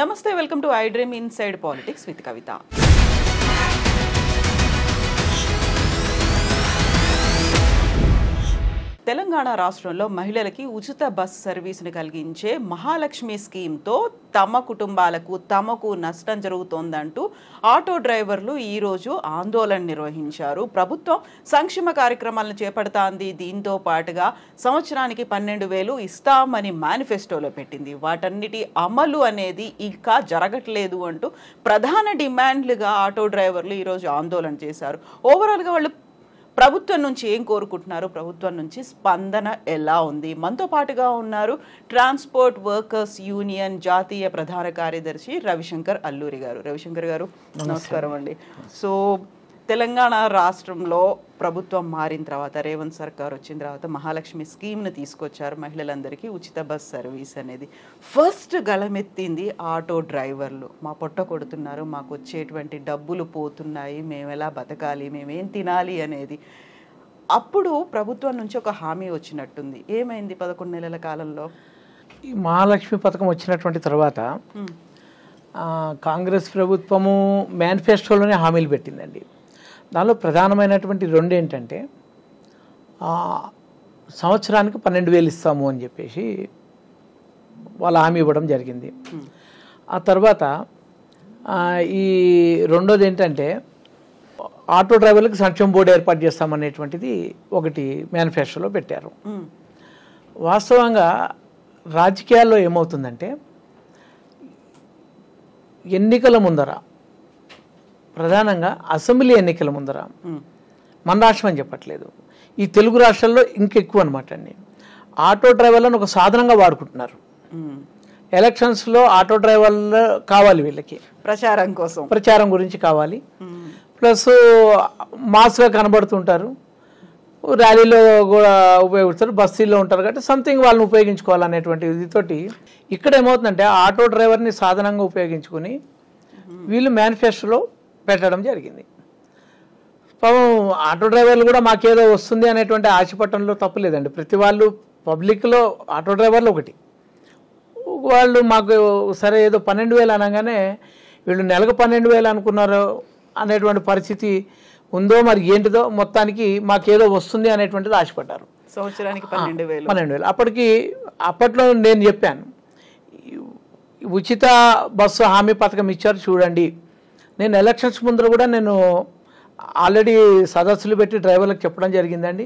నమస్తే welcome to I dream inside politics with Kavitha Telangana రాష్ట్రంలో మహిళలకి ఉచిత బస్ సర్వీసును కలిగించే మహాలక్ష్మి స్కీమ్తో తమ కుటుంబాలకు తమకు నష్టం జరుగుతోందంటూ ఆటో డ్రైవర్లు ఈరోజు ఆందోళన నిర్వహించారు ప్రభుత్వం సంక్షేమ కార్యక్రమాలను చేపడతాంది దీంతో పాటుగా సంవత్సరానికి పన్నెండు వేలు ఇస్తామని మేనిఫెస్టోలో పెట్టింది వాటన్నిటి అమలు అనేది ఇంకా జరగట్లేదు అంటూ ప్రధాన డిమాండ్లుగా ఆటో డ్రైవర్లు ఈరోజు ఆందోళన చేశారు ఓవరాల్గా వాళ్ళు ప్రభుత్వం నుంచి ఏం కోరుకుంటున్నారు ప్రభుత్వం నుంచి స్పందన ఎలా ఉంది మనతో పాటుగా ఉన్నారు ట్రాన్స్పోర్ట్ వర్కర్స్ యూనియన్ జాతీయ ప్రధాన కార్యదర్శి రవిశంకర్ అల్లూరి గారు రవిశంకర్ గారు నమస్కారం అండి సో తెలంగాణ రాష్ట్రంలో ప్రభుత్వం మారిన తర్వాత రేవంత్ సర్కార్ వచ్చిన తర్వాత మహాలక్ష్మి స్కీమ్ని తీసుకొచ్చారు మహిళలందరికీ ఉచిత బస్ సర్వీస్ అనేది ఫస్ట్ గలమెత్తింది ఆటో డ్రైవర్లు మా పొట్ట కొడుతున్నారు మాకు వచ్చేటువంటి డబ్బులు పోతున్నాయి మేము ఎలా బతకాలి మేమేం తినాలి అనేది అప్పుడు ప్రభుత్వం నుంచి ఒక హామీ వచ్చినట్టుంది ఏమైంది పదకొండు నెలల కాలంలో ఈ మహాలక్ష్మి పథకం వచ్చినటువంటి తర్వాత కాంగ్రెస్ ప్రభుత్వము మేనిఫెస్టోలోనే హామీలు పెట్టిందండి దానిలో ప్రధానమైనటువంటి రెండు ఏంటంటే సంవత్సరానికి పన్నెండు వేలు ఇస్తాము అని చెప్పేసి వాళ్ళు హామీ ఇవ్వడం జరిగింది ఆ తర్వాత ఈ రెండోది ఏంటంటే ఆటో డ్రైవర్లకు సంక్షేమ బోర్డు ఏర్పాటు చేస్తామనేటువంటిది ఒకటి మేనిఫెస్టోలో పెట్టారు వాస్తవంగా రాజకీయాల్లో ఏమవుతుందంటే ఎన్నికల ముందర ప్రధానంగా అసెంబ్లీ ఎన్నికల ముందర మన రాష్ట్రం అని చెప్పట్లేదు ఈ తెలుగు రాష్ట్రాల్లో ఇంకెక్కువ అనమాట అండి ఆటో డ్రైవర్లను ఒక సాధనంగా వాడుకుంటున్నారు ఎలక్షన్స్లో ఆటో డ్రైవర్లు కావాలి వీళ్ళకి ప్రచారం కోసం ప్రచారం గురించి కావాలి ప్లస్ మాస్గా కనబడుతుంటారు ర్యాలీలో కూడా ఉపయోగిస్తారు బస్సీల్లో ఉంటారు కాబట్టి సంథింగ్ వాళ్ళని ఉపయోగించుకోవాలనేటువంటి ఇదితోటి ఇక్కడ ఏమవుతుందంటే ఆటో డ్రైవర్ని సాధనంగా ఉపయోగించుకుని వీళ్ళు మేనిఫెస్టోలో పెట్టడం జరిగింది పాపం ఆటో డ్రైవర్లు కూడా మాకేదో వస్తుంది అనేటువంటి ఆశపట్టంలో తప్పలేదండి ప్రతి వాళ్ళు పబ్లిక్లో ఆటో డ్రైవర్లు ఒకటి వాళ్ళు మాకు సరే ఏదో పన్నెండు వేలు అనగానే వీళ్ళు నెలకు పన్నెండు వేలు అనుకున్నారు అనేటువంటి పరిస్థితి ఉందో మరి ఏంటిదో మొత్తానికి మాకేదో వస్తుంది అనేటువంటిది ఆశపడ్డారు సంవత్సరానికి పన్నెండు వేలు పన్నెండు వేలు అప్పటికి అప్పట్లో నేను చెప్పాను ఉచిత బస్సు హామీ పథకం ఇచ్చారు చూడండి నేను ఎలక్షన్స్ ముందర కూడా నేను ఆల్రెడీ సదస్సులు పెట్టి డ్రైవర్లకు చెప్పడం జరిగిందండి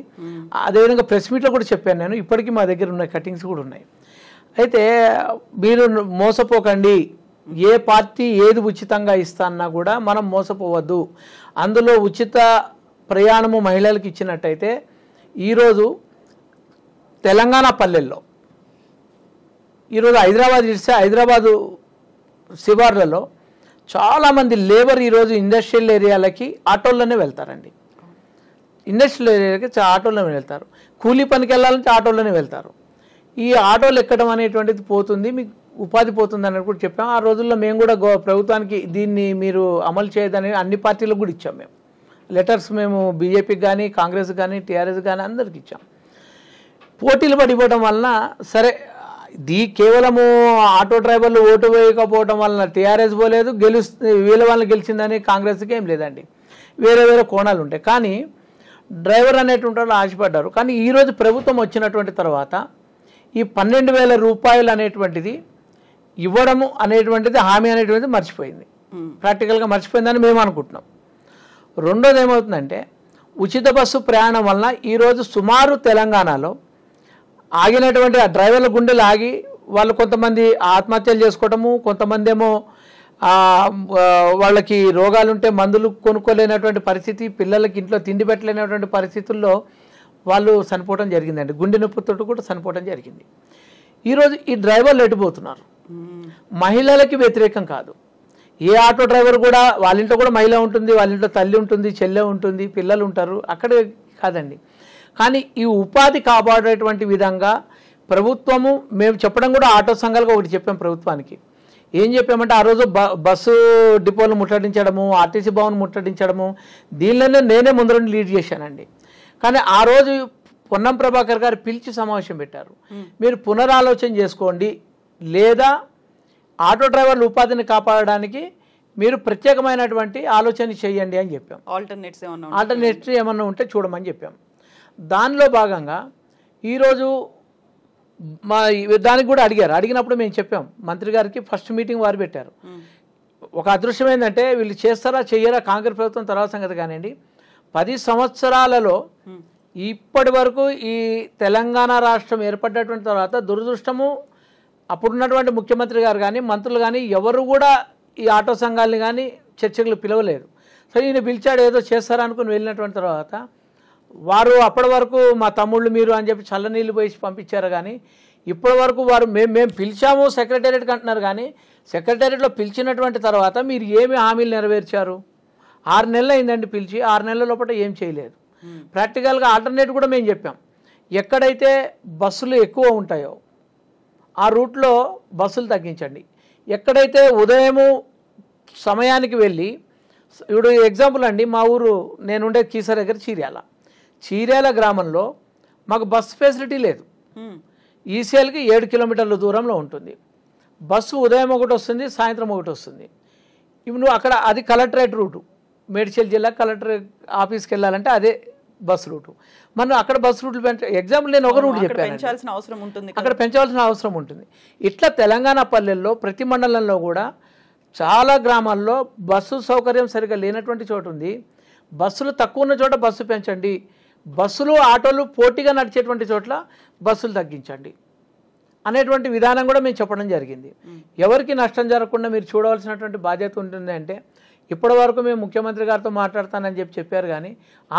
అదేవిధంగా ప్రెస్ మీట్లో కూడా చెప్పాను నేను ఇప్పటికీ మా దగ్గర ఉన్న కటింగ్స్ కూడా ఉన్నాయి అయితే మీరు మోసపోకండి ఏ పార్టీ ఏది ఉచితంగా అన్నా కూడా మనం మోసపోవద్దు అందులో ఉచిత ప్రయాణము మహిళలకు ఇచ్చినట్టయితే ఈరోజు తెలంగాణ పల్లెల్లో ఈరోజు హైదరాబాద్ ఇస్తే హైదరాబాదు శివార్లలో చాలామంది లేబర్ ఈరోజు ఇండస్ట్రియల్ ఏరియాలకి ఆటోల్లోనే వెళ్తారండి ఇండస్ట్రియల్ ఏరియాలకి ఆటోల్లోనే వెళ్తారు కూలీ పనికి వెళ్ళాలంటే ఆటోల్లోనే వెళ్తారు ఈ ఆటోలు ఎక్కడం అనేటువంటిది పోతుంది మీకు ఉపాధి పోతుంది అని కూడా చెప్పాం ఆ రోజుల్లో మేము కూడా గో ప్రభుత్వానికి దీన్ని మీరు అమలు చేయదని అన్ని పార్టీలకు కూడా ఇచ్చాం మేము లెటర్స్ మేము బీజేపీకి కానీ కాంగ్రెస్ కానీ టీఆర్ఎస్ కానీ అందరికి ఇచ్చాం పోటీలు పడిపోవడం వలన సరే దీ కేవలము ఆటో డ్రైవర్లు ఓటు వేయకపోవడం వలన టీఆర్ఎస్ పోలేదు గెలు వీళ్ళ వలన గెలిచిందని కాంగ్రెస్కి ఏం లేదండి వేరే వేరే కోణాలు ఉంటాయి కానీ డ్రైవర్ అనేటువంటి వాళ్ళు ఆశపడ్డారు కానీ ఈరోజు ప్రభుత్వం వచ్చినటువంటి తర్వాత ఈ పన్నెండు వేల రూపాయలు అనేటువంటిది ఇవ్వడము అనేటువంటిది హామీ అనేటువంటిది మర్చిపోయింది ప్రాక్టికల్గా మర్చిపోయిందని మేము అనుకుంటున్నాం రెండోది ఏమవుతుందంటే ఉచిత బస్సు ప్రయాణం వలన ఈరోజు సుమారు తెలంగాణలో ఆగినటువంటి ఆ డ్రైవర్ల గుండెలు ఆగి వాళ్ళు కొంతమంది ఆత్మహత్యలు చేసుకోవటము కొంతమంది ఏమో వాళ్ళకి రోగాలుంటే మందులు కొనుక్కోలేనటువంటి పరిస్థితి పిల్లలకి ఇంట్లో తిండి పెట్టలేనటువంటి పరిస్థితుల్లో వాళ్ళు చనిపోవటం జరిగిందండి గుండె నొప్పితో కూడా చనిపోవటం జరిగింది ఈరోజు ఈ డ్రైవర్లు ఎటుపోతున్నారు మహిళలకి వ్యతిరేకం కాదు ఏ ఆటో డ్రైవర్ కూడా వాళ్ళ ఇంట్లో కూడా మహిళ ఉంటుంది వాళ్ళ ఇంట్లో తల్లి ఉంటుంది చెల్లె ఉంటుంది పిల్లలు ఉంటారు అక్కడే కాదండి కానీ ఈ ఉపాధి కాపాడేటువంటి విధంగా ప్రభుత్వము మేము చెప్పడం కూడా ఆటో సంఘాలుగా ఒకటి చెప్పాం ప్రభుత్వానికి ఏం చెప్పామంటే ఆ రోజు బస్సు డిపోలు ముట్టడించడము ఆర్టీసీ భవన్ ముట్టడించడము దీనిలోనే నేనే ముందరుండి లీడ్ చేశానండి కానీ ఆ రోజు పొన్నం ప్రభాకర్ గారు పిలిచి సమావేశం పెట్టారు మీరు పునరాలోచన చేసుకోండి లేదా ఆటో డ్రైవర్ల ఉపాధిని కాపాడడానికి మీరు ప్రత్యేకమైనటువంటి ఆలోచన చేయండి అని చెప్పాం ఆల్టర్నేట్స్ ఏమన్నా ఆల్టర్నేటివ్స్ ఏమన్నా ఉంటే చూడమని చెప్పాం దానిలో భాగంగా ఈరోజు మా దానికి కూడా అడిగారు అడిగినప్పుడు మేము చెప్పాం మంత్రి గారికి ఫస్ట్ మీటింగ్ వారు పెట్టారు ఒక అదృశ్యం ఏంటంటే వీళ్ళు చేస్తారా చెయ్యరా కాంగ్రెస్ ప్రభుత్వం తర్వాత సంగతి కానివ్వండి పది సంవత్సరాలలో ఇప్పటి వరకు ఈ తెలంగాణ రాష్ట్రం ఏర్పడ్డటువంటి తర్వాత దురదృష్టము అప్పుడున్నటువంటి ముఖ్యమంత్రి గారు కానీ మంత్రులు కానీ ఎవరు కూడా ఈ ఆటో సంఘాలని కానీ చర్చకులు పిలవలేదు సో ఈయన పిలిచాడు ఏదో చేస్తారనుకుని వెళ్ళినటువంటి తర్వాత వారు అప్పటి వరకు మా తమ్ముళ్ళు మీరు అని చెప్పి చల్లనీళ్ళు పోసి పంపించారు కానీ ఇప్పటి వరకు వారు మేము మేము పిలిచాము సెక్రటేరియట్కి అంటున్నారు కానీ సెక్రటేరియట్లో పిలిచినటువంటి తర్వాత మీరు ఏమి హామీలు నెరవేర్చారు ఆరు నెలలు అయిందండి పిలిచి ఆరు నెలల లోపల ఏం చేయలేదు ప్రాక్టికల్గా ఆల్టర్నేట్ కూడా మేము చెప్పాం ఎక్కడైతే బస్సులు ఎక్కువ ఉంటాయో ఆ రూట్లో బస్సులు తగ్గించండి ఎక్కడైతే ఉదయము సమయానికి వెళ్ళి ఇప్పుడు ఎగ్జాంపుల్ అండి మా ఊరు నేనుండే కీసర్ దగ్గర చీర్యాల చీరేల గ్రామంలో మాకు బస్సు ఫెసిలిటీ లేదు ఈసీఎల్కి ఏడు కిలోమీటర్ల దూరంలో ఉంటుంది బస్సు ఉదయం ఒకటి వస్తుంది సాయంత్రం ఒకటి వస్తుంది ఇప్పుడు నువ్వు అక్కడ అది కలెక్టరేట్ రూటు మేడ్చల్ జిల్లా కలెక్టరేట్ ఆఫీస్కి వెళ్ళాలంటే అదే బస్ రూటు మనం అక్కడ బస్ రూట్లు పెంచ ఎగ్జాంపుల్ నేను ఒక రూట్ చెప్పాను అవసరం ఉంటుంది అక్కడ పెంచాల్సిన అవసరం ఉంటుంది ఇట్లా తెలంగాణ పల్లెల్లో ప్రతి మండలంలో కూడా చాలా గ్రామాల్లో బస్సు సౌకర్యం సరిగా లేనటువంటి చోటు ఉంది బస్సులు తక్కువ ఉన్న చోట బస్సు పెంచండి బస్సులు ఆటోలు పోటీగా నడిచేటువంటి చోట్ల బస్సులు తగ్గించండి అనేటువంటి విధానం కూడా మేము చెప్పడం జరిగింది ఎవరికి నష్టం జరగకుండా మీరు చూడవలసినటువంటి బాధ్యత ఉంటుంది అంటే ఇప్పటి వరకు మేము ముఖ్యమంత్రి గారితో మాట్లాడతానని చెప్పి చెప్పారు కానీ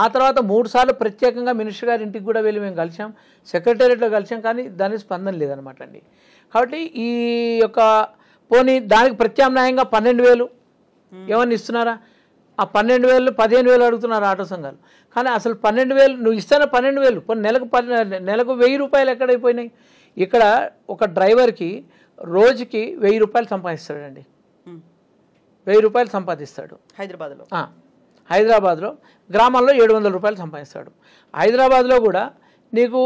ఆ తర్వాత మూడుసార్లు ప్రత్యేకంగా మినిస్టర్ గారి ఇంటికి కూడా వెళ్ళి మేము కలిసాం సెక్రటేరియట్లో కలిసాం కానీ దానికి స్పందన లేదనమాట అండి కాబట్టి ఈ యొక్క పోనీ దానికి ప్రత్యామ్నాయంగా పన్నెండు వేలు ఏమన్నా ఇస్తున్నారా ఆ పన్నెండు వేలు పదిహేను వేలు అడుగుతున్నారు ఆటో సంఘాలు కానీ అసలు పన్నెండు వేలు నువ్వు ఇస్తాను పన్నెండు వేలు కొన్ని నెలకు పది నెలకు వెయ్యి రూపాయలు ఎక్కడైపోయినాయి ఇక్కడ ఒక డ్రైవర్కి రోజుకి వెయ్యి రూపాయలు సంపాదిస్తాడండి వెయ్యి రూపాయలు సంపాదిస్తాడు హైదరాబాద్లో హైదరాబాద్లో గ్రామాల్లో ఏడు వందల రూపాయలు సంపాదిస్తాడు హైదరాబాద్లో కూడా నీకు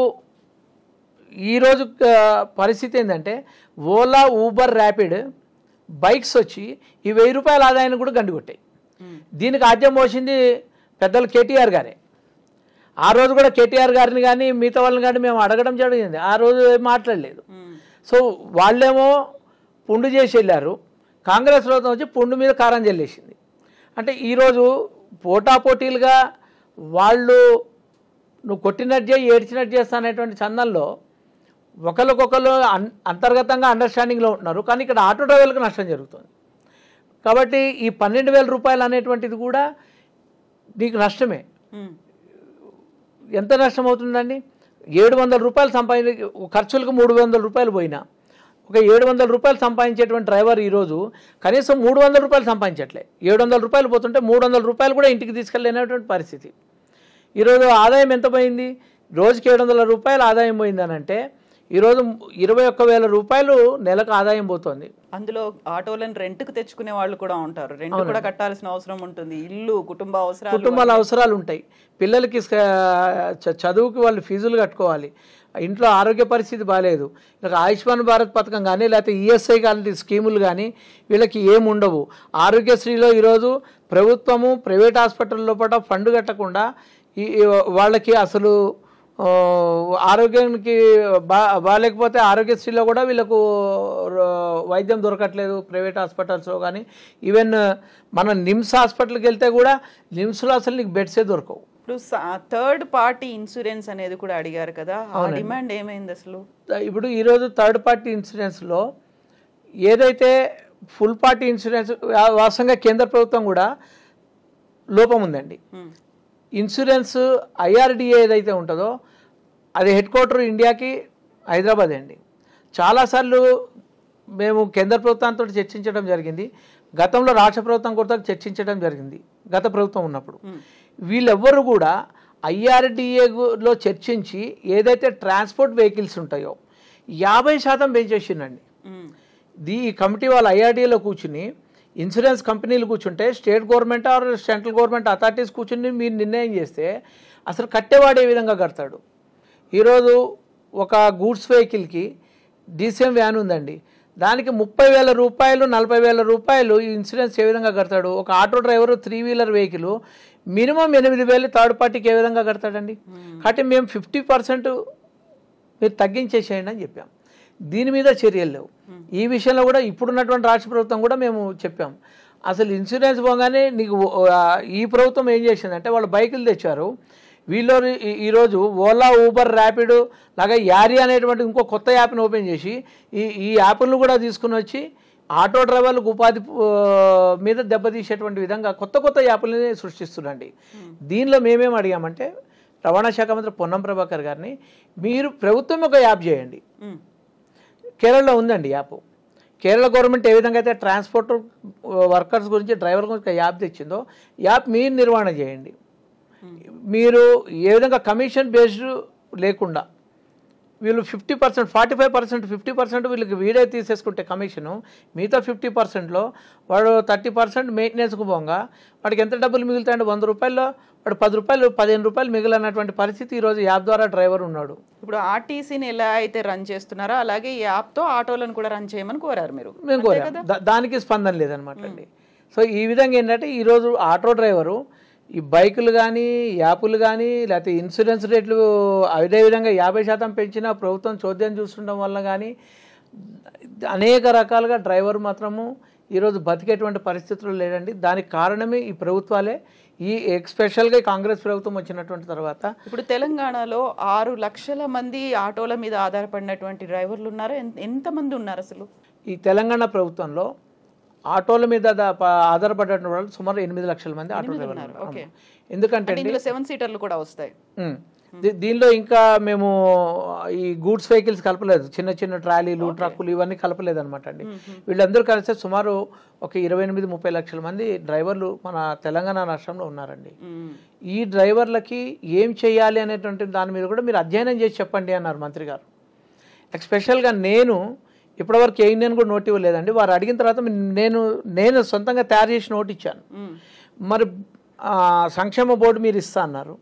ఈరోజు పరిస్థితి ఏంటంటే ఓలా ఊబర్ ర్యాపిడ్ బైక్స్ వచ్చి ఈ వెయ్యి రూపాయల ఆదాయాన్ని కూడా కొట్టాయి దీనికి ఆద్యం పోసింది పెద్దలు కేటీఆర్ గారే ఆ రోజు కూడా కేటీఆర్ గారిని కానీ మిగతా వాళ్ళని కానీ మేము అడగడం జరిగింది ఆ రోజు మాట్లాడలేదు సో వాళ్ళేమో పుండు చేసి వెళ్ళారు కాంగ్రెస్ ప్రభుత్వం వచ్చి పుండు మీద కారం చెల్లేసింది అంటే ఈరోజు పోటాపోటీలుగా వాళ్ళు నువ్వు కొట్టినట్టు చేయి ఏడ్చినట్టు చేస్తా అనేటువంటి చందంలో ఒకరికొకరు అంతర్గతంగా అండర్స్టాండింగ్లో ఉంటున్నారు కానీ ఇక్కడ ఆటో డ్రైవర్లకు నష్టం జరుగుతుంది కాబట్టి ఈ పన్నెండు వేల రూపాయలు అనేటువంటిది కూడా నీకు నష్టమే ఎంత నష్టం అవుతుందండి ఏడు వందల రూపాయలు సంపాదించ ఖర్చులకు మూడు వందల రూపాయలు పోయినా ఒక ఏడు వందల రూపాయలు సంపాదించేటువంటి డ్రైవర్ ఈరోజు కనీసం మూడు వందల రూపాయలు సంపాదించట్లే ఏడు వందల రూపాయలు పోతుంటే మూడు వందల రూపాయలు కూడా ఇంటికి తీసుకెళ్ళలేనటువంటి పరిస్థితి ఈరోజు ఆదాయం ఎంత పోయింది రోజుకి ఏడు వందల రూపాయలు ఆదాయం పోయిందనంటే ఈరోజు ఇరవై ఒక్క వేల రూపాయలు నెలకు ఆదాయం పోతుంది అందులో ఆటోలను రెంట్కి తెచ్చుకునే వాళ్ళు కూడా ఉంటారు రెంట్ కూడా కట్టాల్సిన అవసరం ఉంటుంది ఇల్లు కుటుంబ అవసరాలు కుటుంబాల అవసరాలు ఉంటాయి పిల్లలకి చదువుకి వాళ్ళు ఫీజులు కట్టుకోవాలి ఇంట్లో ఆరోగ్య పరిస్థితి బాగాలేదు ఇలా ఆయుష్మాన్ భారత్ పథకం కానీ లేకపోతే ఈఎస్ఐ కానీ స్కీములు కానీ వీళ్ళకి ఏమి ఉండవు ఆరోగ్యశ్రీలో ఈరోజు ప్రభుత్వము ప్రైవేట్ హాస్పిటల్లో లోపల ఫండ్ కట్టకుండా ఈ వాళ్ళకి అసలు ఆరోగ్యానికి బా బాగాలేకపోతే ఆరోగ్యశ్రీలో కూడా వీళ్ళకు వైద్యం దొరకట్లేదు ప్రైవేట్ హాస్పిటల్స్లో కానీ ఈవెన్ మన నిమ్స్ హాస్పిటల్కి వెళ్తే కూడా నిమ్స్లో అసలు నీకు బెడ్సే దొరకవు ఇప్పుడు థర్డ్ పార్టీ ఇన్సూరెన్స్ అనేది కూడా అడిగారు కదా ఆ డిమాండ్ ఏమైంది అసలు ఇప్పుడు ఈరోజు థర్డ్ పార్టీ ఇన్సూరెన్స్లో ఏదైతే ఫుల్ పార్టీ ఇన్సూరెన్స్ వాస్తవంగా కేంద్ర ప్రభుత్వం కూడా లోపం ఉందండి ఇన్సూరెన్స్ ఐఆర్డిఏ ఏదైతే ఉంటుందో అది హెడ్ క్వార్టర్ ఇండియాకి హైదరాబాద్ అండి చాలాసార్లు మేము కేంద్ర ప్రభుత్వంతో చర్చించడం జరిగింది గతంలో రాష్ట్ర ప్రభుత్వం కూడా చర్చించడం జరిగింది గత ప్రభుత్వం ఉన్నప్పుడు వీళ్ళెవ్వరు కూడా ఐఆర్డిఏలో చర్చించి ఏదైతే ట్రాన్స్పోర్ట్ వెహికల్స్ ఉంటాయో యాభై శాతం పెంచేసిందండి ఈ కమిటీ వాళ్ళు ఐఆర్డిఏలో కూర్చుని ఇన్సూరెన్స్ కంపెనీలు కూర్చుంటే state government or central government authorities కూర్చుని మీరు నిర్ణయం చేస్తే అసలు కట్టేవాడు ఏ విధంగా కడతాడు ఈరోజు ఒక గూడ్స్ వెహికల్కి డీసీఎం వ్యాన్ ఉందండి దానికి ముప్పై వేల రూపాయలు నలభై వేల రూపాయలు ఈ ఇన్సూరెన్స్ ఏ విధంగా కడతాడు ఒక auto driver three wheeler vehicle minimum ఎనిమిది వేలు థర్డ్ పార్టీకి ఏ విధంగా కడతాడండి hmm. కాబట్టి మేము ఫిఫ్టీ పర్సెంట్ మీరు తగ్గించేసేయండి అని చెప్పాం దీని మీద చర్యలు లేవు ఈ విషయంలో కూడా ఇప్పుడున్నటువంటి రాష్ట్ర ప్రభుత్వం కూడా మేము చెప్పాం అసలు ఇన్సూరెన్స్ పోగానే నీకు ఈ ప్రభుత్వం ఏం చేసిందంటే వాళ్ళు బైకులు తెచ్చారు వీళ్ళు ఈరోజు ఓలా ఊబర్ ర్యాపిడ్ లాగా యారీ అనేటువంటి ఇంకో కొత్త యాప్ని ఓపెన్ చేసి ఈ ఈ యాప్లను కూడా తీసుకుని వచ్చి ఆటో డ్రైవర్లకు ఉపాధి మీద దెబ్బతీసేటువంటి విధంగా కొత్త కొత్త యాప్లని సృష్టిస్తున్నాండి దీనిలో మేమేం అడిగామంటే రవాణా శాఖ మంత్రి పొన్నం ప్రభాకర్ గారిని మీరు ప్రభుత్వం ఒక యాప్ చేయండి కేరళలో ఉందండి యాప్ కేరళ గవర్నమెంట్ ఏ విధంగా అయితే ట్రాన్స్పోర్ట్ వర్కర్స్ గురించి డ్రైవర్ గురించి యాప్ తెచ్చిందో యాప్ మీరు నిర్వహణ చేయండి మీరు ఏ విధంగా కమిషన్ బేస్డ్ లేకుండా వీళ్ళు fifty percent forty five percent fifty percent వీళ్ళకి వీడే తీసేసుకుంటే కమిషను మిగతా ఫిఫ్టీ పర్సెంట్లో వాడు థర్టీ పర్సెంట్ మెయింటెనెన్స్కు పోగా వాడికి ఎంత డబ్బులు మిగులుతాయండి వంద రూపాయల్లో వాడు పది రూపాయలు పదిహేను రూపాయలు మిగిలినటువంటి పరిస్థితి ఈరోజు యాప్ ద్వారా డ్రైవర్ ఉన్నాడు ఇప్పుడు ఆర్టీసీని ఎలా అయితే రన్ చేస్తున్నారో అలాగే ఈ యాప్తో ఆటోలను కూడా రన్ చేయమని కోరారు మీరు మేము కోరాం దానికి స్పందన లేదనమాట అండి సో ఈ విధంగా ఏంటంటే ఈరోజు ఆటో డ్రైవరు ఈ బైకులు కానీ యాపులు కానీ లేకపోతే ఇన్సూరెన్స్ రేట్లు అదే విధంగా యాభై శాతం పెంచినా ప్రభుత్వం చోద్యం చూస్తుండడం వల్ల కానీ అనేక రకాలుగా డ్రైవర్ మాత్రము ఈరోజు బతికేటువంటి పరిస్థితులు లేదండి దానికి కారణమే ఈ ప్రభుత్వాలే ఈ ఎక్స్పెషల్గా కాంగ్రెస్ ప్రభుత్వం వచ్చినటువంటి తర్వాత ఇప్పుడు తెలంగాణలో ఆరు లక్షల మంది ఆటోల మీద ఆధారపడినటువంటి డ్రైవర్లు ఉన్నారు ఎంతమంది ఉన్నారు అసలు ఈ తెలంగాణ ప్రభుత్వంలో ఆటోల మీద ఆధారపడిన వాళ్ళు సుమారు ఎనిమిది లక్షల మంది ఆటో డ్రైవర్లు ఎందుకంటే సెవెన్ సీటర్లు కూడా వస్తాయి దీనిలో ఇంకా మేము ఈ గూడ్స్ వెహికల్స్ కలపలేదు చిన్న చిన్న ట్రాలీలు ట్రక్కులు ఇవన్నీ కలపలేదు అనమాట అండి వీళ్ళందరూ కలిస్తే సుమారు ఒక ఇరవై ఎనిమిది ముప్పై లక్షల మంది డ్రైవర్లు మన తెలంగాణ రాష్ట్రంలో ఉన్నారండి ఈ డ్రైవర్లకి ఏం చేయాలి అనేటువంటి దాని మీద కూడా మీరు అధ్యయనం చేసి చెప్పండి అన్నారు మంత్రి గారు ఎక్స్పెషల్గా నేను ఇప్పటివరకు ఏ ఇండియన్ కూడా నోట్ ఇవ్వలేదండి వారు అడిగిన తర్వాత నేను నేను సొంతంగా తయారు చేసి నోట్ ఇచ్చాను మరి సంక్షేమ బోర్డు మీరు ఇస్తా అన్నారు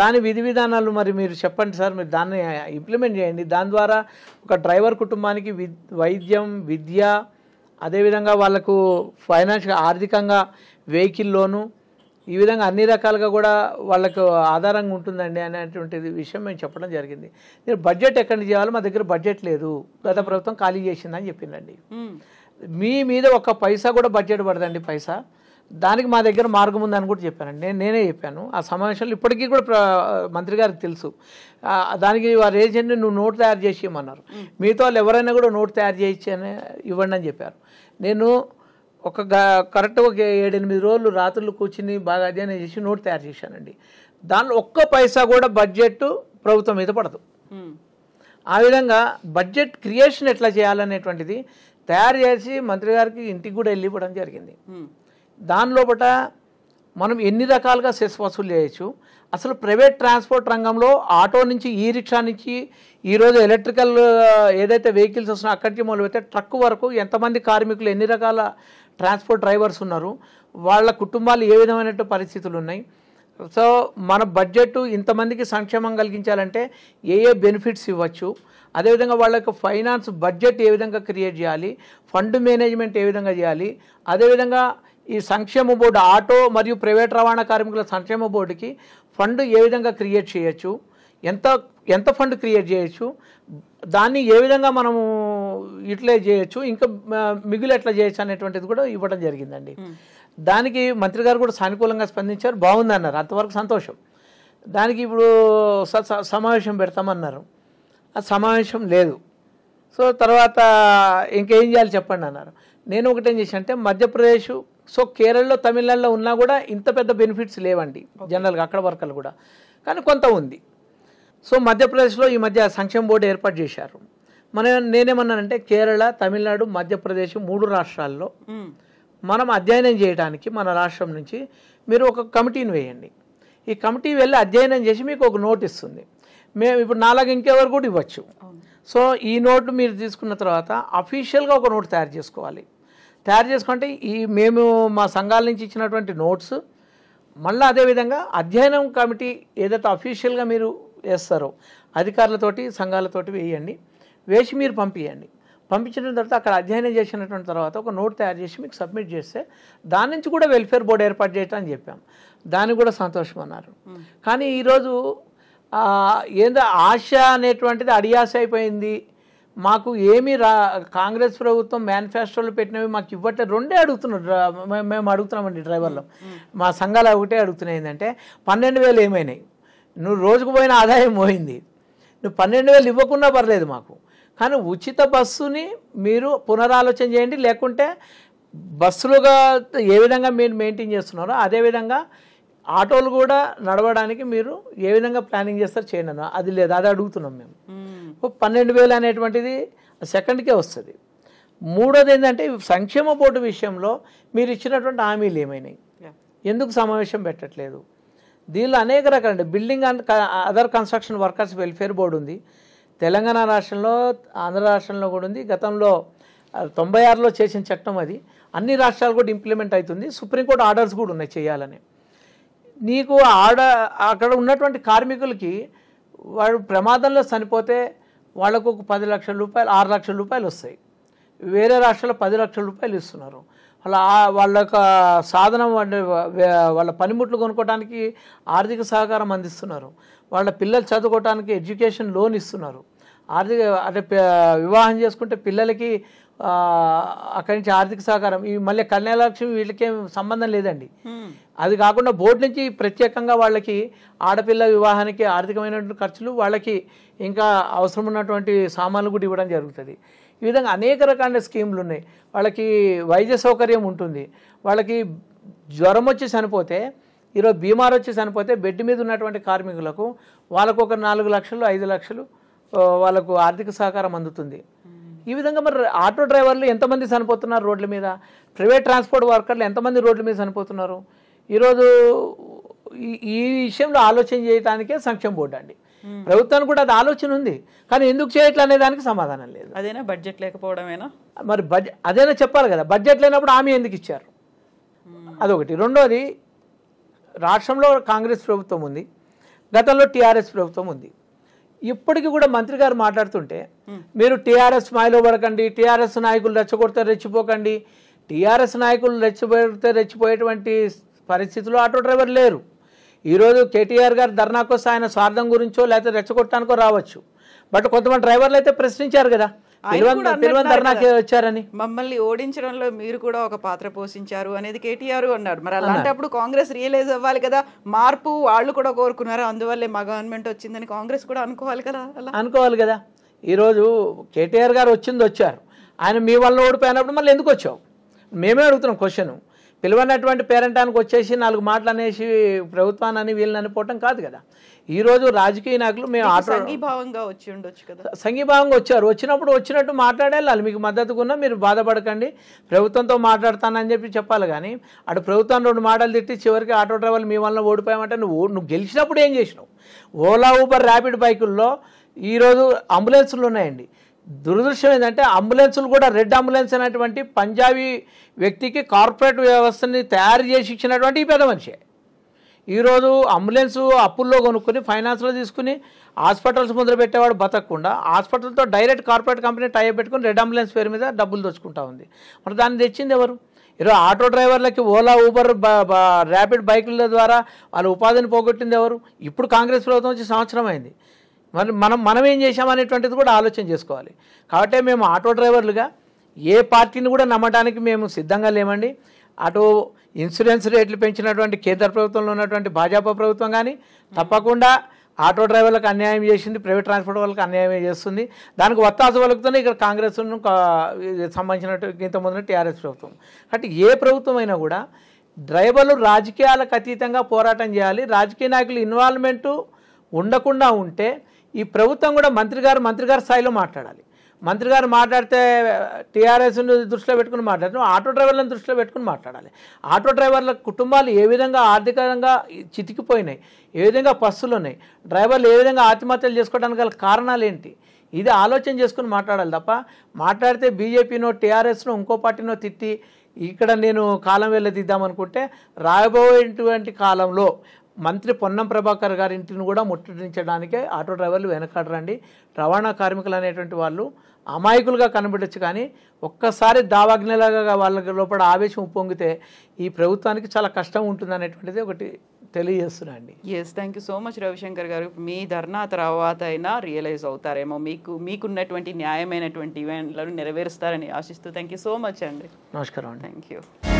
దాని విధి విధానాలు మరి మీరు చెప్పండి సార్ మీరు దాన్ని ఇంప్లిమెంట్ చేయండి దాని ద్వారా ఒక డ్రైవర్ కుటుంబానికి వైద్యం విద్య అదేవిధంగా వాళ్ళకు ఫైనాన్షియల్ ఆర్థికంగా వెహికల్ లోను ఈ విధంగా అన్ని రకాలుగా కూడా వాళ్ళకు ఆధారంగా ఉంటుందండి అనేటువంటిది విషయం మేము చెప్పడం జరిగింది నేను బడ్జెట్ ఎక్కడి నుంచి చేయాలో మా దగ్గర బడ్జెట్ లేదు గత ప్రభుత్వం ఖాళీ చేసిందని చెప్పిందండి మీ మీద ఒక పైసా కూడా బడ్జెట్ పడదండి పైసా దానికి మా దగ్గర మార్గం ఉందని కూడా చెప్పానండి నేను నేనే చెప్పాను ఆ సమావేశంలో ఇప్పటికీ కూడా మంత్రి గారికి తెలుసు దానికి వారు ఏజెంట్ నువ్వు నోటు తయారు చేసి ఇవ్వమన్నారు మీతో వాళ్ళు ఎవరైనా కూడా నోటు తయారు చేయించి ఇవ్వండి అని చెప్పారు నేను ఒక కరెక్ట్ ఒక ఏడెనిమిది రోజులు రాత్రులు కూర్చుని బాగా అధ్యయనం చేసి నోట్ తయారు చేశానండి దానిలో ఒక్క పైసా కూడా బడ్జెట్ ప్రభుత్వం మీద పడదు ఆ విధంగా బడ్జెట్ క్రియేషన్ ఎట్లా చేయాలనేటువంటిది తయారు చేసి మంత్రి గారికి ఇంటికి కూడా వెళ్ళిపోవడం జరిగింది దానిలోపట మనం ఎన్ని రకాలుగా సెస్ వసూలు చేయొచ్చు అసలు ప్రైవేట్ ట్రాన్స్పోర్ట్ రంగంలో ఆటో నుంచి ఈ రిక్షా నుంచి ఈరోజు ఎలక్ట్రికల్ ఏదైతే వెహికల్స్ వస్తున్నాయో అక్కడికి మొదలుపెడితే ట్రక్ వరకు ఎంతమంది కార్మికులు ఎన్ని రకాల ట్రాన్స్పోర్ట్ డ్రైవర్స్ ఉన్నారు వాళ్ళ కుటుంబాలు ఏ విధమైన పరిస్థితులు ఉన్నాయి సో మన బడ్జెట్ ఇంతమందికి సంక్షేమం కలిగించాలంటే ఏ ఏ బెనిఫిట్స్ ఇవ్వచ్చు అదేవిధంగా వాళ్ళ యొక్క ఫైనాన్స్ బడ్జెట్ ఏ విధంగా క్రియేట్ చేయాలి ఫండ్ మేనేజ్మెంట్ ఏ విధంగా చేయాలి అదేవిధంగా ఈ సంక్షేమ బోర్డు ఆటో మరియు ప్రైవేట్ రవాణా కార్మికుల సంక్షేమ బోర్డుకి ఫండ్ ఏ విధంగా క్రియేట్ చేయొచ్చు ఎంత ఎంత ఫండ్ క్రియేట్ చేయొచ్చు దాన్ని ఏ విధంగా మనము ఇట్లే చేయొచ్చు ఇంకా మిగులు ఎట్లా చేయొచ్చు అనేటువంటిది కూడా ఇవ్వడం జరిగిందండి దానికి మంత్రి గారు కూడా సానుకూలంగా స్పందించారు బాగుందన్నారు అంతవరకు సంతోషం దానికి ఇప్పుడు సమావేశం పెడతామన్నారు ఆ సమావేశం లేదు సో తర్వాత ఇంకేం చేయాలి చెప్పండి అన్నారు నేను ఒకటేం చేశాను అంటే మధ్యప్రదేశ్ సో కేరళలో తమిళనాడులో ఉన్నా కూడా ఇంత పెద్ద బెనిఫిట్స్ లేవండి జనరల్గా అక్కడ వర్కర్లు కూడా కానీ కొంత ఉంది సో మధ్యప్రదేశ్లో ఈ మధ్య సంక్షేమ బోర్డు ఏర్పాటు చేశారు మన నేనేమన్నానంటే కేరళ తమిళనాడు మధ్యప్రదేశ్ మూడు రాష్ట్రాల్లో మనం అధ్యయనం చేయడానికి మన రాష్ట్రం నుంచి మీరు ఒక కమిటీని వేయండి ఈ కమిటీ వెళ్ళి అధ్యయనం చేసి మీకు ఒక నోట్ ఇస్తుంది మేము ఇప్పుడు నాలాగ ఇంకెవరు కూడా ఇవ్వచ్చు సో ఈ నోటు మీరు తీసుకున్న తర్వాత అఫీషియల్గా ఒక నోట్ తయారు చేసుకోవాలి తయారు చేసుకుంటే ఈ మేము మా సంఘాల నుంచి ఇచ్చినటువంటి నోట్స్ మళ్ళీ అదేవిధంగా అధ్యయనం కమిటీ ఏదైతే అఫీషియల్గా మీరు వేస్తారో అధికారులతోటి సంఘాలతోటి వేయండి వేసి మీరు పంపించండి పంపించిన తర్వాత అక్కడ అధ్యయనం చేసినటువంటి తర్వాత ఒక నోట్ తయారు చేసి మీకు సబ్మిట్ చేస్తే దాని నుంచి కూడా వెల్ఫేర్ బోర్డు ఏర్పాటు చేయటం అని చెప్పాం దానికి కూడా సంతోషం అన్నారు కానీ ఈరోజు ఏందో ఆశ అనేటువంటిది అడియాస అయిపోయింది మాకు ఏమి రా కాంగ్రెస్ ప్రభుత్వం మేనిఫెస్టోలు పెట్టినవి మాకు ఇవ్వట్లేదు రెండే అడుగుతున్నారు మేము అడుగుతున్నామండి డ్రైవర్లు మా సంఘాలు ఒకటే అడుగుతున్నాయి ఏంటంటే పన్నెండు వేలు ఏమైనాయి నువ్వు రోజుకు పోయిన ఆదాయం పోయింది నువ్వు పన్నెండు వేలు ఇవ్వకుండా పర్లేదు మాకు కానీ ఉచిత బస్సుని మీరు పునరాలోచన చేయండి లేకుంటే బస్సులుగా ఏ విధంగా మీరు మెయింటైన్ చేస్తున్నారో అదేవిధంగా ఆటోలు కూడా నడవడానికి మీరు ఏ విధంగా ప్లానింగ్ చేస్తారు చేయండి అది లేదు అది అడుగుతున్నాం మేము పన్నెండు వేలు అనేటువంటిది సెకండ్కే వస్తుంది మూడోది ఏంటంటే సంక్షేమ బోర్డు విషయంలో మీరు ఇచ్చినటువంటి హామీలు ఏమైనాయి ఎందుకు సమావేశం పెట్టట్లేదు దీనిలో అనేక రకాలండి building and other construction workers welfare board ఉంది తెలంగాణ రాష్ట్రంలో ఆంధ్ర రాష్ట్రంలో కూడా ఉంది గతంలో తొంభై ఆరులో చేసిన చట్టం అది అన్ని రాష్ట్రాలు కూడా ఇంప్లిమెంట్ అవుతుంది సుప్రీంకోర్టు ఆర్డర్స్ కూడా ఉన్నాయి చేయాలని నీకు ఆడ అక్కడ ఉన్నటువంటి కార్మికులకి వాడు ప్రమాదంలో చనిపోతే వాళ్ళకు ఒక పది లక్షల రూపాయలు ఆరు లక్షల రూపాయలు వస్తాయి వేరే రాష్ట్రాల్లో పది లక్షల రూపాయలు ఇస్తున్నారు వాళ్ళ వాళ్ళ యొక్క సాధనం వాళ్ళ పనిముట్లు కొనుక్కోవడానికి ఆర్థిక సహకారం అందిస్తున్నారు వాళ్ళ పిల్లలు చదువుకోవటానికి ఎడ్యుకేషన్ లోన్ ఇస్తున్నారు ఆర్థిక అంటే వివాహం చేసుకుంటే పిల్లలకి అక్కడి నుంచి ఆర్థిక సహకారం ఇవి మళ్ళీ కన్యాలక్ష్మి వీళ్ళకేం సంబంధం లేదండి అది కాకుండా బోర్డు నుంచి ప్రత్యేకంగా వాళ్ళకి ఆడపిల్ల వివాహానికి ఆర్థికమైనటువంటి ఖర్చులు వాళ్ళకి ఇంకా అవసరం ఉన్నటువంటి సామాన్లు కూడా ఇవ్వడం జరుగుతుంది ఈ విధంగా అనేక రకాల స్కీములు ఉన్నాయి వాళ్ళకి వైద్య సౌకర్యం ఉంటుంది వాళ్ళకి జ్వరం వచ్చి చనిపోతే ఈరోజు బీమార్ వచ్చి చనిపోతే బెడ్ మీద ఉన్నటువంటి కార్మికులకు వాళ్ళకు ఒక నాలుగు లక్షలు ఐదు లక్షలు వాళ్ళకు ఆర్థిక సహకారం అందుతుంది ఈ విధంగా మరి ఆటో డ్రైవర్లు ఎంతమంది చనిపోతున్నారు రోడ్ల మీద ప్రైవేట్ ట్రాన్స్పోర్ట్ వర్కర్లు ఎంతమంది రోడ్ల మీద చనిపోతున్నారు ఈరోజు ఈ విషయంలో ఆలోచన చేయడానికే సంక్షేమ బోర్డు అండి ప్రభుత్వానికి కూడా అది ఆలోచన ఉంది కానీ ఎందుకు చేయట్లే అనే దానికి సమాధానం లేదు అదేనా బడ్జెట్ లేకపోవడమేనా మరి బడ్జెట్ అదేనా చెప్పాలి కదా బడ్జెట్ లేనప్పుడు ఆమె ఎందుకు ఇచ్చారు అదొకటి రెండోది రాష్ట్రంలో కాంగ్రెస్ ప్రభుత్వం ఉంది గతంలో టీఆర్ఎస్ ప్రభుత్వం ఉంది ఇప్పటికీ కూడా మంత్రి గారు మాట్లాడుతుంటే మీరు టీఆర్ఎస్ మాయలో పడకండి టీఆర్ఎస్ నాయకులు రెచ్చగొడితే రెచ్చిపోకండి టీఆర్ఎస్ నాయకులు రెచ్చిపోతే రెచ్చిపోయేటువంటి పరిస్థితిలో ఆటో డ్రైవర్ లేరు ఈరోజు కేటీఆర్ గారు ధర్నాకోసం ఆయన స్వార్థం గురించో లేకపోతే రెచ్చగొట్టడానికో రావచ్చు బట్ కొంతమంది డ్రైవర్లు అయితే ప్రశ్నించారు కదా వచ్చారని మమ్మల్ని ఓడించడంలో మీరు కూడా ఒక పాత్ర పోషించారు అనేది కేటీఆర్ అన్నాడు మరి అలాంటప్పుడు కాంగ్రెస్ రియలైజ్ అవ్వాలి కదా మార్పు వాళ్ళు కూడా కోరుకున్నారు అందువల్లే మా గవర్నమెంట్ వచ్చిందని కాంగ్రెస్ కూడా అనుకోవాలి కదా అలా అనుకోవాలి కదా ఈరోజు కేటీఆర్ గారు వచ్చింది వచ్చారు ఆయన మీ వల్ల ఓడిపోయినప్పుడు మళ్ళీ ఎందుకు వచ్చావు మేమే అడుగుతున్నాం క్వశ్చన్ పిలవనటువంటి పేరంటానికి వచ్చేసి నాలుగు మాటలు అనేసి ప్రభుత్వాన్ని అని వీళ్ళని అనిపోవటం కాదు కదా ఈరోజు రాజకీయ నాయకులు మేము సంఘీభావంగా వచ్చి ఉండొచ్చు కదా సంఘీభావంగా వచ్చారు వచ్చినప్పుడు వచ్చినట్టు మాట్లాడేళ్ళాలి మీకు మద్దతుకున్నా మీరు బాధపడకండి ప్రభుత్వంతో మాట్లాడతానని చెప్పి చెప్పాలి కానీ అటు ప్రభుత్వం రెండు మాటలు తిట్టి చివరికి ఆటో డ్రైవర్లు మీ వల్ల ఓడిపోయామంటే నువ్వు నువ్వు గెలిచినప్పుడు ఏం చేసినావు ఓలా ఊబర్ ర్యాపిడ్ బైకుల్లో ఈరోజు అంబులెన్సులు ఉన్నాయండి దురదృష్టం ఏంటంటే అంబులెన్సులు కూడా రెడ్ అంబులెన్స్ అనేటువంటి పంజాబీ వ్యక్తికి కార్పొరేట్ వ్యవస్థని తయారు చేసి ఇచ్చినటువంటి ఈ పెద్ద మనిషి ఈరోజు అంబులెన్స్ అప్పుల్లో కొనుక్కొని ఫైనాన్స్లో తీసుకుని హాస్పిటల్స్ ముందర పెట్టేవాడు బతకకుండా హాస్పిటల్తో డైరెక్ట్ కార్పొరేట్ కంపెనీ టైప్ పెట్టుకుని రెడ్ అంబులెన్స్ పేరు మీద డబ్బులు దోచుకుంటా ఉంది మరి దాన్ని తెచ్చింది ఎవరు ఈరోజు ఆటో డ్రైవర్లకి ఓలా ఊబర్ ర్యాపిడ్ బైకుల ద్వారా వాళ్ళ ఉపాధిని పోగొట్టింది ఎవరు ఇప్పుడు కాంగ్రెస్ ప్రభుత్వం వచ్చి సంవత్సరం అయింది మరి మనం మనం ఏం చేశామనేటువంటిది కూడా ఆలోచన చేసుకోవాలి కాబట్టి మేము ఆటో డ్రైవర్లుగా ఏ పార్టీని కూడా నమ్మడానికి మేము సిద్ధంగా లేమండి అటు ఇన్సూరెన్స్ రేట్లు పెంచినటువంటి కేంద్ర ప్రభుత్వంలో ఉన్నటువంటి భాజపా ప్రభుత్వం కానీ తప్పకుండా ఆటో డ్రైవర్లకు అన్యాయం చేసింది ప్రైవేట్ ట్రాన్స్పోర్ట్ వాళ్ళకి అన్యాయం చేస్తుంది దానికి వత్తాసు పలుకుతుంది ఇక్కడ కాంగ్రెస్ సంబంధించినటువంటి ముందు టీఆర్ఎస్ ప్రభుత్వం కాబట్టి ఏ ప్రభుత్వం అయినా కూడా డ్రైవర్లు రాజకీయాలకు అతీతంగా పోరాటం చేయాలి రాజకీయ నాయకులు ఇన్వాల్వ్మెంటు ఉండకుండా ఉంటే ఈ ప్రభుత్వం కూడా మంత్రి గారు మంత్రి గారి స్థాయిలో మాట్లాడాలి మంత్రి గారు మాట్లాడితే టీఆర్ఎస్ దృష్టిలో పెట్టుకుని మాట్లాడటం ఆటో డ్రైవర్లను దృష్టిలో పెట్టుకుని మాట్లాడాలి ఆటో డ్రైవర్ల కుటుంబాలు ఏ విధంగా ఆర్థికంగా చితికిపోయినాయి ఏ విధంగా పస్సులు ఉన్నాయి డ్రైవర్లు ఏ విధంగా ఆత్మహత్యలు చేసుకోవడానికి గల కారణాలు ఏంటి ఇది ఆలోచన చేసుకుని మాట్లాడాలి తప్ప మాట్లాడితే బీజేపీనో టీఆర్ఎస్నో ఇంకో పార్టీనో తిట్టి ఇక్కడ నేను కాలం వెళ్ళదిద్దామనుకుంటే రాబోయేటువంటి కాలంలో మంత్రి పొన్నం ప్రభాకర్ గారి ఇంటిని కూడా ముట్టడించడానికే ఆటో డ్రైవర్లు వెనకాడరండి రవాణా కార్మికులు అనేటువంటి వాళ్ళు అమాయకులుగా కనబడచ్చు కానీ ఒక్కసారి దావాగ్నిలాగా వాళ్ళ లోపల ఆవేశం ఉప్పొంగితే ఈ ప్రభుత్వానికి చాలా కష్టం ఉంటుంది అనేటువంటిది ఒకటి తెలియజేస్తున్నా అండి yes thank you so much Ravishankar garu మీ ధర్నా తర్వాత అయినా రియలైజ్ అవుతారేమో మీకు మీకున్నటువంటి న్యాయమైనటువంటి ఈవెంట్లను నెరవేరుస్తారని ఆశిస్తూ థ్యాంక్ యూ సో మచ్ అండి నమస్కారం థ్యాంక్ యూ